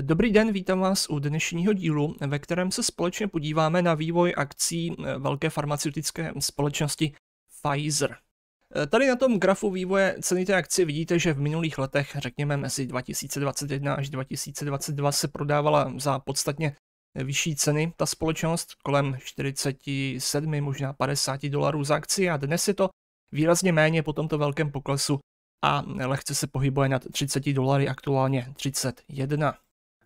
Dobrý den, vítám vás u dnešního dílu, ve kterém se společně podíváme na vývoj akcí eh, velké farmaceutické společnosti Pfizer. Eh, tady na tom grafu vývoje ceny té akcie vidíte, že v minulých letech, řekněme mezi 2021 až 2022, se prodávala za podstatně vyšší ceny ta společnost, kolem 47, možná 50 dolarů za akci a dnes je to výrazně méně po tomto velkém poklesu a lehce se pohybuje nad 30 dolary, aktuálně 31.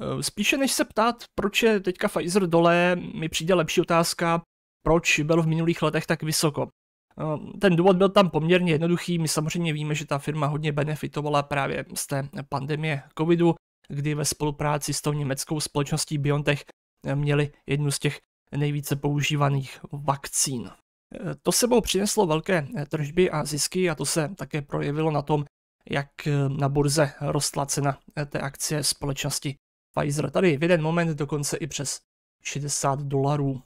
Eh, spíše než se ptát, proč je teďka Pfizer dole, mi přijde lepší otázka, proč byl v minulých letech tak vysoko. Eh, ten důvod byl tam poměrně jednoduchý, my samozřejmě víme, že ta firma hodně benefitovala právě z té pandemie covidu, kdy ve spolupráci s tou německou společností BioNTech eh, měli jednu z těch nejvíce používaných vakcín. To sebou přineslo velké tržby a zisky a to se také projevilo na tom, jak na burze rostla cena té akcie společnosti Pfizer. Tady v jeden moment dokonce i přes 60 dolarů.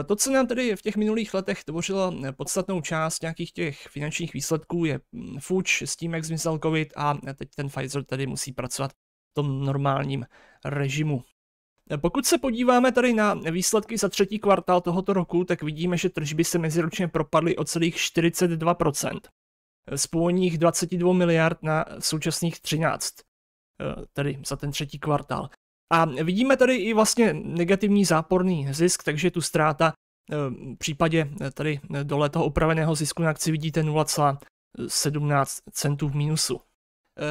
Eh, to, co nám tedy v těch minulých letech tvořilo eh, podstatnou část nějakých těch finančních výsledků, je mm, fuč s tím, jak zmizel COVID a eh, teď ten Pfizer tady musí pracovat v tom normálním režimu. Pokud se podíváme tady na výsledky za třetí kvartál tohoto roku, tak vidíme, že tržby se meziročně propadly o celých 42%. Z původních 22 miliard na současných 13. Eh, tedy za ten třetí kvartál. A vidíme tady i vlastně negativní záporný zisk, takže tu ztráta eh, v případě eh, tady dole toho opraveného zisku na akci vidíte 0,17 centů v mínusu.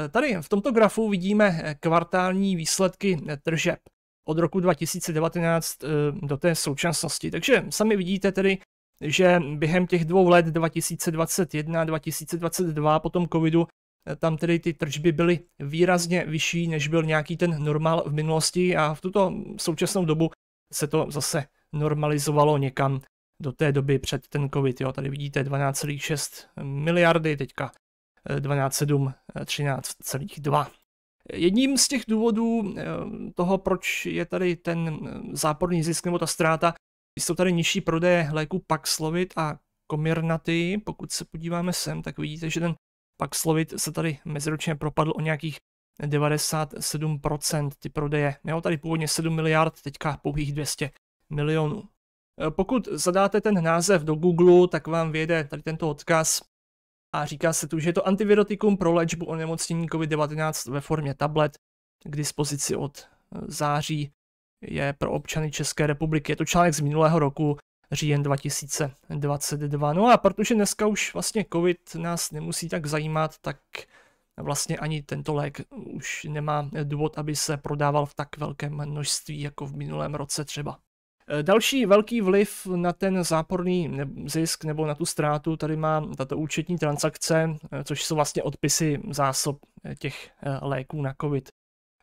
Tady v tomto grafu vidíme kvartální výsledky tržeb od roku 2019 do té současnosti. Takže sami vidíte tedy, že během těch dvou let 2021 2022 po tom covidu Eh, tam tedy ty tržby byly výrazně vyšší, než byl nějaký ten normál v minulosti a v tuto současnou dobu se to zase normalizovalo někam do té doby před ten covid. Jo. Tady vidíte 12,6 miliardy, teďka 12,7, eh, 13,2. Eh, Jedním z těch důvodů toho, proč je tady ten záporný zisk nebo ta ztráta, jsou tady nižší prodeje léku Paxlovit a Komirnaty. Pokud se podíváme sem, tak vidíte, že ten pak Slovit se tady meziročně propadl o nějakých 97% ty prodeje. Mělo tady původně 7 miliard, teďka pouhých 200 milionů. E, pokud zadáte ten název do Google, tak vám vyjede tady tento odkaz a říká se tu, že je to antivirotikum pro léčbu onemocnění COVID-19 ve formě tablet k dispozici od e, září je pro občany České republiky. Je to článek z minulého roku, říjen 2022. No a protože dneska už vlastně covid nás nemusí tak zajímat, tak vlastně ani tento lék už nemá důvod, aby se prodával v tak velkém množství jako v minulém roce třeba. E, další velký vliv na ten záporný zisk nebo na tu ztrátu tady má tato účetní transakce, e, což jsou vlastně odpisy zásob e, těch léků na COVID.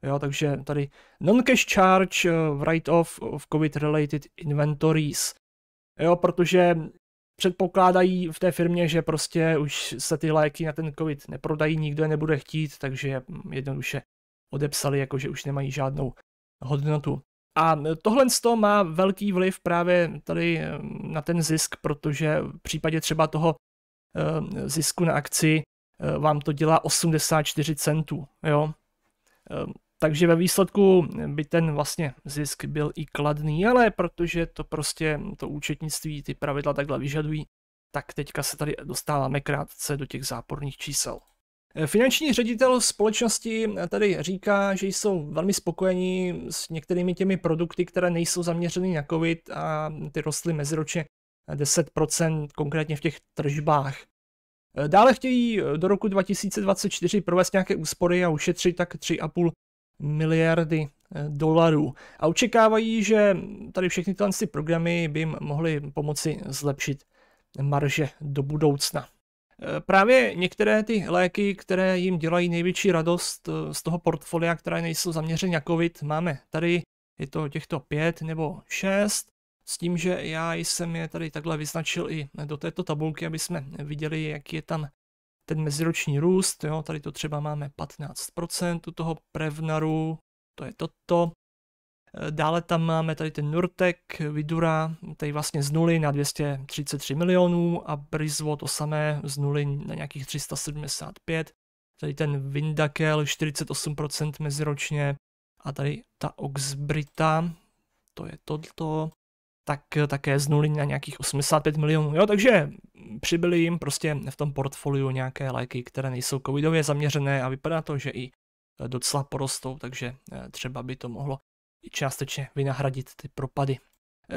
Jo, takže tady non-cash charge, write-off of COVID-related inventories jo, protože předpokládají v té firmě, že prostě už se ty léky na ten covid neprodají, nikdo je nebude chtít, takže jednoduše odepsali, jako že už nemají žádnou hodnotu. A tohle z toho má velký vliv právě tady eh, na ten zisk, protože v případě třeba toho eh, zisku na akci eh, vám to dělá 84 centů, jo. Takže ve výsledku by ten vlastně zisk byl i kladný, ale protože to prostě to účetnictví, ty pravidla takhle vyžadují, tak teďka se tady dostáváme krátce do těch záporných čísel. Eh, finanční ředitel společnosti eh, tady říká, že jsou velmi spokojeni s některými těmi produkty, které nejsou zaměřeny na COVID a ty rostly meziročně 10% eh, konkrétně v těch tržbách. Dále chtějí do roku 2024 provést nějaké úspory a ušetřit tak 3,5 miliardy eh, dolarů. A očekávají, že tady všechny tyhle programy by jim mohly pomoci zlepšit marže do budoucna. Eh, právě některé ty léky, které jim dělají největší radost eh, z toho portfolia, které nejsou zaměřeny na COVID, máme tady. Je to těchto pět nebo šest, s tím, že já jsem je tady takhle vyznačil i do této tabulky, aby jsme viděli, jaký je tam ten meziroční růst, jo, tady to třeba máme 15% u toho Prevnaru, to je toto. Eh, dále tam máme tady ten Nurtek, Vidura, tady vlastně z nuly na 233 milionů a Brizvo to samé z nuly na nějakých 375. Tady ten Vindakel 48% meziročně a tady ta Oxbrita, to je toto, tak eh, také z nuly na nějakých 85 milionů. Jo, takže přibyly jim prostě v tom portfoliu nějaké léky, které nejsou covidově zaměřené a vypadá to, že i eh, docela porostou, takže eh, třeba by to mohlo částečně vynahradit ty propady.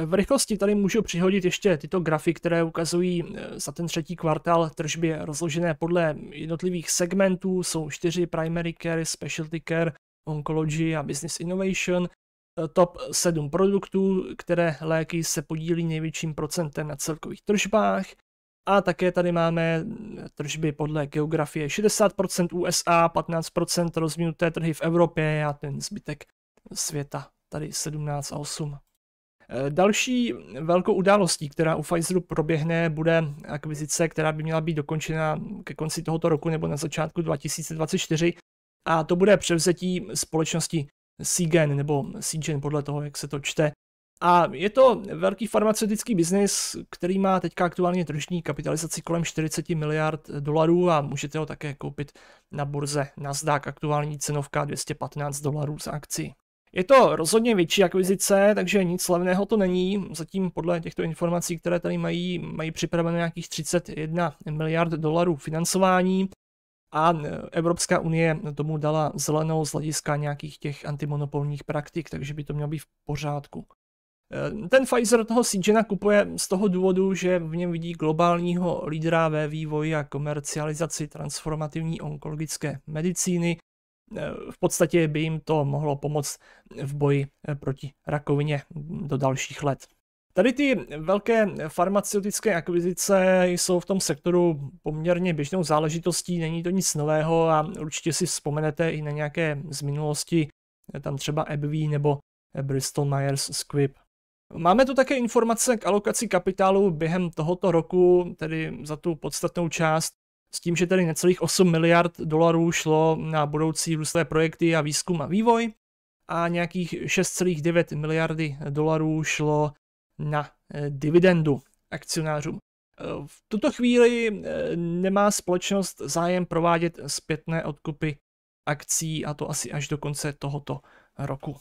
V rychlosti tady můžu přihodit ještě tyto grafy, které ukazují za ten třetí kvartál tržby rozložené podle jednotlivých segmentů. Jsou čtyři primary care, specialty care, oncology a business innovation. Eh, top 7 produktů, které léky se podílí největším procentem na celkových tržbách. A také tady máme mm, tržby podle geografie 60% USA, 15% rozvinuté trhy v Evropě a ten zbytek světa, tady 17 a 8. Eh, další velkou událostí, která u Pfizeru proběhne, bude akvizice, která by měla být dokončena ke konci tohoto roku nebo na začátku 2024. A to bude převzetí společnosti Seagen nebo Seagen podle toho, jak se to čte. A je to velký farmaceutický biznis, který má teďka aktuálně tržní kapitalizaci kolem 40 miliard dolarů a můžete ho také koupit na burze Nasdaq, aktuální cenovka 215 dolarů za akci. Je to rozhodně větší akvizice, takže nic levného to není. Zatím podle těchto informací, které tady mají, mají připraveno nějakých 31 miliard dolarů financování. A e, Evropská unie tomu dala zelenou z hlediska nějakých těch antimonopolních praktik, takže by to mělo být v pořádku. E, ten Pfizer toho Sigena kupuje z toho důvodu, že v něm vidí globálního lídra ve vývoji a komercializaci transformativní onkologické medicíny. E, v podstatě by jim to mohlo pomoct v boji proti rakovině do dalších let. Tady ty velké farmaceutické akvizice jsou v tom sektoru poměrně běžnou záležitostí, není to nic nového a určitě si vzpomenete i na nějaké z minulosti, tam třeba AbbVie nebo Bristol Myers Squibb. Máme tu také informace k alokaci kapitálu během tohoto roku, tedy za tu podstatnou část, s tím, že tedy necelých 8 miliard dolarů šlo na budoucí růstlé projekty a výzkum a vývoj a nějakých 6,9 miliardy dolarů šlo na eh, dividendu akcionářům. Eh, v tuto chvíli eh, nemá společnost zájem provádět zpětné odkupy akcí a to asi až do konce tohoto roku.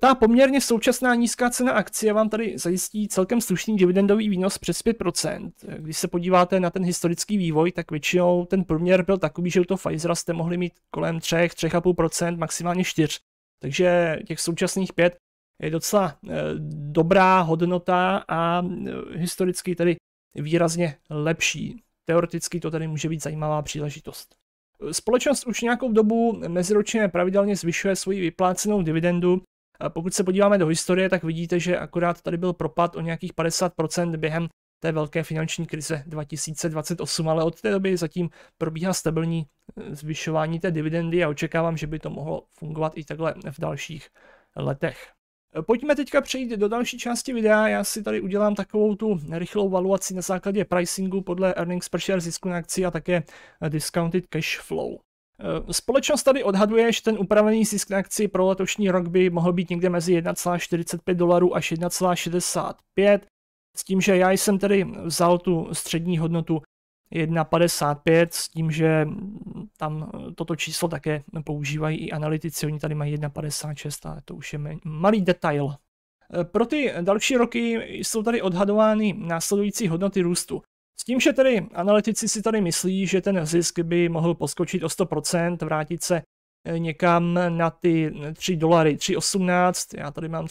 Ta poměrně současná nízká cena akcie vám tady zajistí celkem slušný dividendový výnos přes 5%. Když se podíváte na ten historický vývoj, tak většinou ten průměr byl takový, že u toho Pfizera jste mohli mít kolem 3, 3,5%, maximálně 4. Takže těch současných 5 je docela eh, dobrá hodnota a eh, historicky tedy výrazně lepší. Teoreticky to tady může být zajímavá příležitost. Společnost už nějakou dobu meziročně pravidelně zvyšuje svoji vyplácenou dividendu. Pokud se podíváme do historie, tak vidíte, že akorát tady byl propad o nějakých 50% během té velké finanční krize 2028, ale od té doby zatím probíhá stabilní eh, zvyšování té dividendy a očekávám, že by to mohlo fungovat i takhle v dalších letech. Pojďme teďka přejít do další části videa, já si tady udělám takovou tu rychlou valuaci na základě pricingu podle earnings per share zisku na akci a také eh, discounted cash flow. Eh, společnost tady odhaduje, že ten upravený zisk na akci pro letošní rok by mohl být někde mezi 1,45 dolarů až 1,65, s tím, že já jsem tedy vzal tu střední hodnotu 1,55 s tím, že tam toto číslo také používají i analytici, oni tady mají 1,56 a to už je malý detail. Pro ty další roky jsou tady odhadovány následující hodnoty růstu. S tím, že tedy analytici si tady myslí, že ten zisk by mohl poskočit o 100%, vrátit se někam na ty 3 dolary, 3,18, já tady mám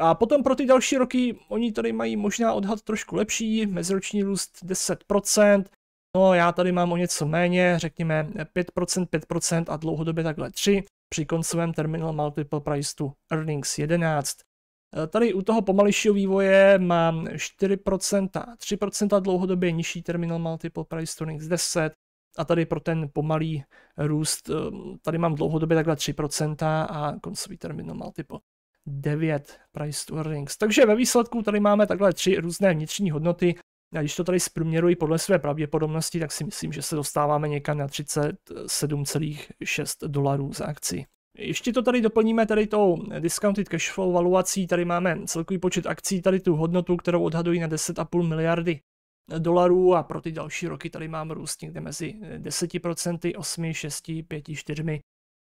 a potom pro ty další roky, oni tady mají možná odhad trošku lepší, meziroční růst 10%, no já tady mám o něco méně, řekněme 5%, 5% a dlouhodobě takhle 3, při koncovém terminal multiple price to earnings 11. E, tady u toho pomalejšího vývoje mám 4%, 3% dlouhodobě nižší terminal multiple price to earnings 10, a tady pro ten pomalý růst, e, tady mám dlouhodobě takhle 3% a koncový terminal multiple. 9 price to earnings. Takže ve výsledku tady máme takhle tři různé vnitřní hodnoty. A když to tady zprůměruji podle své pravděpodobnosti, tak si myslím, že se dostáváme někam na 37,6 dolarů za akci. Ještě to tady doplníme tady tou discounted cash flow valuací, tady máme celkový počet akcí, tady tu hodnotu, kterou odhadují na 10,5 miliardy dolarů a pro ty další roky tady mám růst někde mezi 10%, 8, 6, 5, 4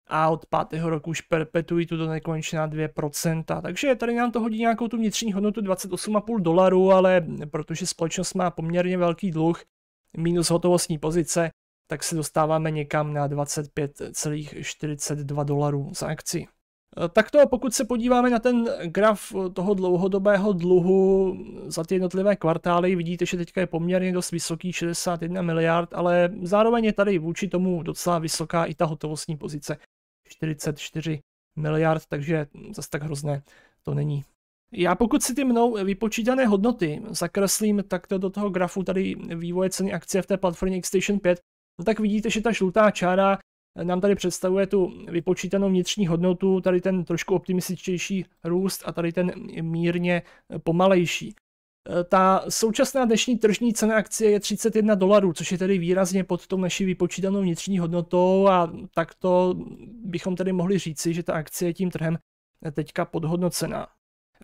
a od pátého roku už perpetuitu do nekonečná 2%. Takže tady nám to hodí nějakou tu vnitřní hodnotu 28,5 dolarů, ale protože společnost má poměrně velký dluh, minus hotovostní pozice, tak se dostáváme někam na 25,42 dolarů za akci. E, Takto, pokud se podíváme na ten graf toho dlouhodobého dluhu za ty jednotlivé kvartály, vidíte, že teďka je poměrně dost vysoký, 61 miliard, ale zároveň je tady vůči tomu docela vysoká i ta hotovostní pozice. 44 miliard, takže zase tak hrozné to není. Já pokud si ty mnou vypočítané hodnoty zakreslím takto do toho grafu tady vývoje ceny akcie v té platformě Xstation 5, no tak vidíte, že ta žlutá čára nám tady představuje tu vypočítanou vnitřní hodnotu, tady ten trošku optimističtější růst a tady ten mírně pomalejší. Eh, ta současná dnešní tržní cena akcie je 31 dolarů, což je tedy výrazně pod tou naší vypočítanou vnitřní hodnotou a takto bychom tedy mohli říci, že ta akcie je tím trhem teďka podhodnocená.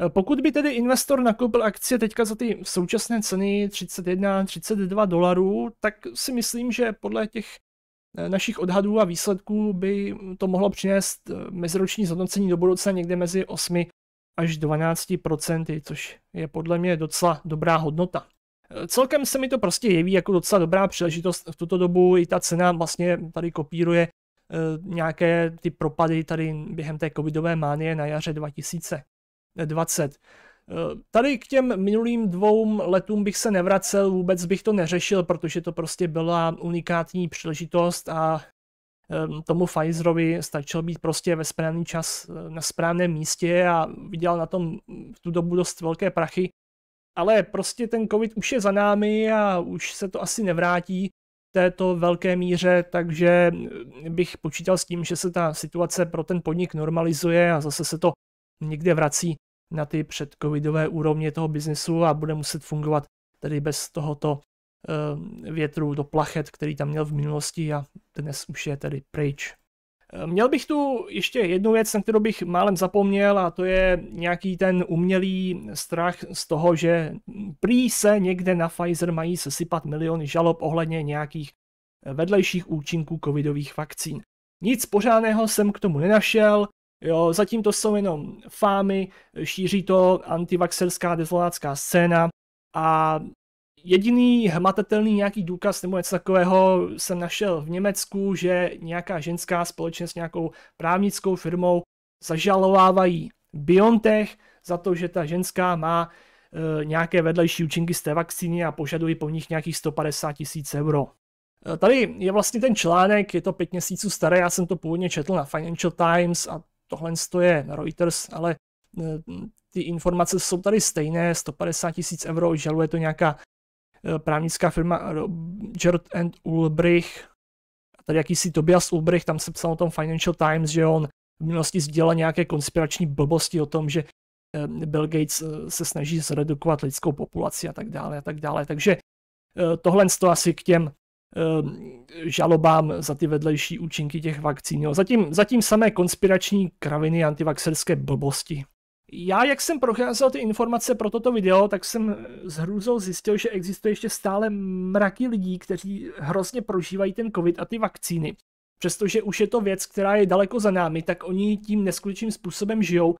Eh, pokud by tedy investor nakoupil akcie teďka za ty současné ceny 31, 32 dolarů, tak si myslím, že podle těch eh, našich odhadů a výsledků by to mohlo přinést meziroční zhodnocení do budoucna někde mezi 8 až 12%, což je podle mě docela dobrá hodnota. E, celkem se mi to prostě jeví jako docela dobrá příležitost. V tuto dobu i ta cena vlastně tady kopíruje e, nějaké ty propady tady během té covidové mánie na jaře 2020. E, tady k těm minulým dvou letům bych se nevracel, vůbec bych to neřešil, protože to prostě byla unikátní příležitost a Ehm, tomu Pfizerovi stačilo být prostě ve správný čas eh, na správném místě a vydělal na tom mm, v tu dobu dost velké prachy. Ale prostě ten covid už je za námi a už se to asi nevrátí této velké míře, takže mm, bych počítal s tím, že se ta situace pro ten podnik normalizuje a zase se to někde vrací na ty předcovidové úrovně toho biznesu a bude muset fungovat tedy bez tohoto Eh, větru do plachet, který tam měl v minulosti a dnes už je tedy pryč. Eh, měl bych tu ještě jednu věc, na kterou bych málem zapomněl a to je nějaký ten umělý strach z toho, že prý se někde na Pfizer mají sesypat miliony žalob ohledně nějakých eh, vedlejších účinků covidových vakcín. Nic pořádného jsem k tomu nenašel, jo, zatím to jsou jenom fámy, šíří to antivaxerská dezolácká scéna a Jediný hmatatelný nějaký důkaz nebo něco takového jsem našel v Německu, že nějaká ženská společně s nějakou právnickou firmou zažalovávají Biontech za to, že ta ženská má e, nějaké vedlejší účinky z té vakcíny a požadují po nich nějakých 150 tisíc euro. E, tady je vlastně ten článek, je to pět měsíců staré, já jsem to původně četl na Financial Times a tohle je Reuters, ale e, ty informace jsou tady stejné, 150 tisíc euro, žaluje to nějaká Eh, právnická firma Gerard and Ulbrich, tady jakýsi Tobias Ulbrich, tam se psal o tom Financial Times, že on v minulosti sdělal nějaké konspirační blbosti o tom, že eh, Bill Gates eh, se snaží zredukovat lidskou populaci a tak dále a tak dále. Takže tohle toho asi k těm žalobám za ty vedlejší účinky těch vakcín. Zatím, zatím samé konspirační kraviny antivaxerské blbosti. Já, jak jsem procházel ty informace pro toto video, tak jsem s hrůzou zjistil, že existuje ještě stále mraky lidí, kteří hrozně prožívají ten covid a ty vakcíny. Přestože už je to věc, která je daleko za námi, tak oni tím neskutečným způsobem žijou.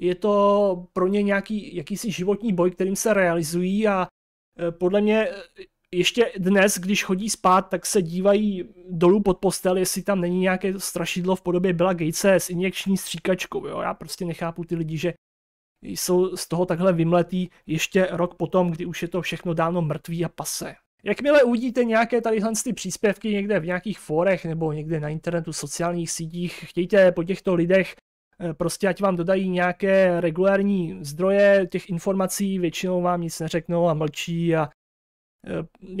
Je to pro ně nějaký jakýsi životní boj, kterým se realizují a e, podle mě e, ještě dnes, když chodí spát, tak se dívají dolů pod postel, jestli tam není nějaké strašidlo v podobě Billa Gatese s injekční stříkačkou. Jo? Já prostě nechápu ty lidi, že jsou z toho takhle vymletý ještě rok potom, kdy už je to všechno dáno mrtvý a pase. Jakmile uvidíte nějaké tadyhle ty příspěvky někde v nějakých forech nebo někde na internetu, sociálních sítích, chtějte po těchto lidech eh, prostě ať vám dodají nějaké regulární zdroje těch informací, většinou vám nic neřeknou a mlčí a eh,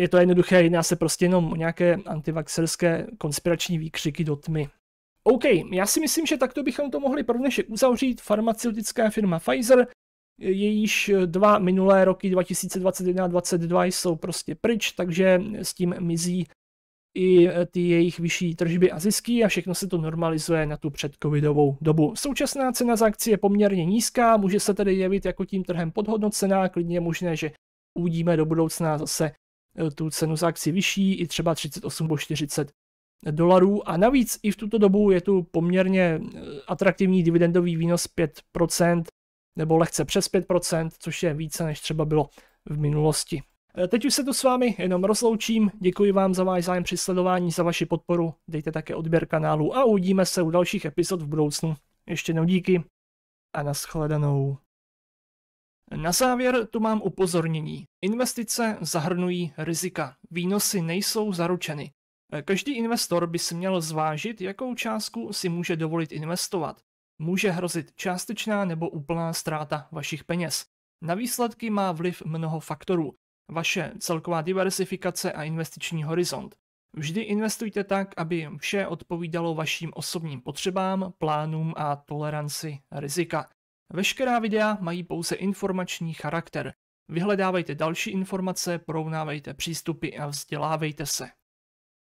je to jednoduché, jedná se prostě jenom o nějaké antivaxerské konspirační výkřiky do tmy. OK, já si myslím, že takto bychom to mohli pro dnešek uzavřít. Farmaceutická firma Pfizer, jejíž eh, dva minulé roky 2021 a 2022 jsou prostě pryč, takže eh, s tím mizí i eh, ty jejich vyšší tržby a zisky a všechno se to normalizuje na tu předcovidovou dobu. Současná cena za akci je poměrně nízká, může se tedy jevit jako tím trhem podhodnocená, klidně je možné, že uvidíme do budoucna zase tu cenu za akci vyšší, i třeba 38 nebo 40 dolarů a navíc i v tuto dobu je tu poměrně eh, atraktivní dividendový výnos 5% nebo lehce přes 5%, což je více než třeba bylo v minulosti. Eh, teď už se tu s vámi jenom rozloučím, děkuji vám za váš zájem při sledování, za vaši podporu, dejte také odběr kanálu a uvidíme se u dalších epizod v budoucnu. Ještě jednou díky a nashledanou. Na závěr tu mám upozornění. Investice zahrnují rizika, výnosy nejsou zaručeny. Eh, každý investor by si měl zvážit, jakou částku si může dovolit investovat. Může hrozit částečná nebo úplná ztráta vašich peněz. Na výsledky má vliv mnoho faktorů. Vaše celková diversifikace a investiční horizont. Vždy investujte tak, aby vše odpovídalo vašim osobním potřebám, plánům a toleranci rizika. Veškerá videa mají pouze informační charakter. Vyhledávejte další informace, porovnávejte přístupy a vzdělávejte se.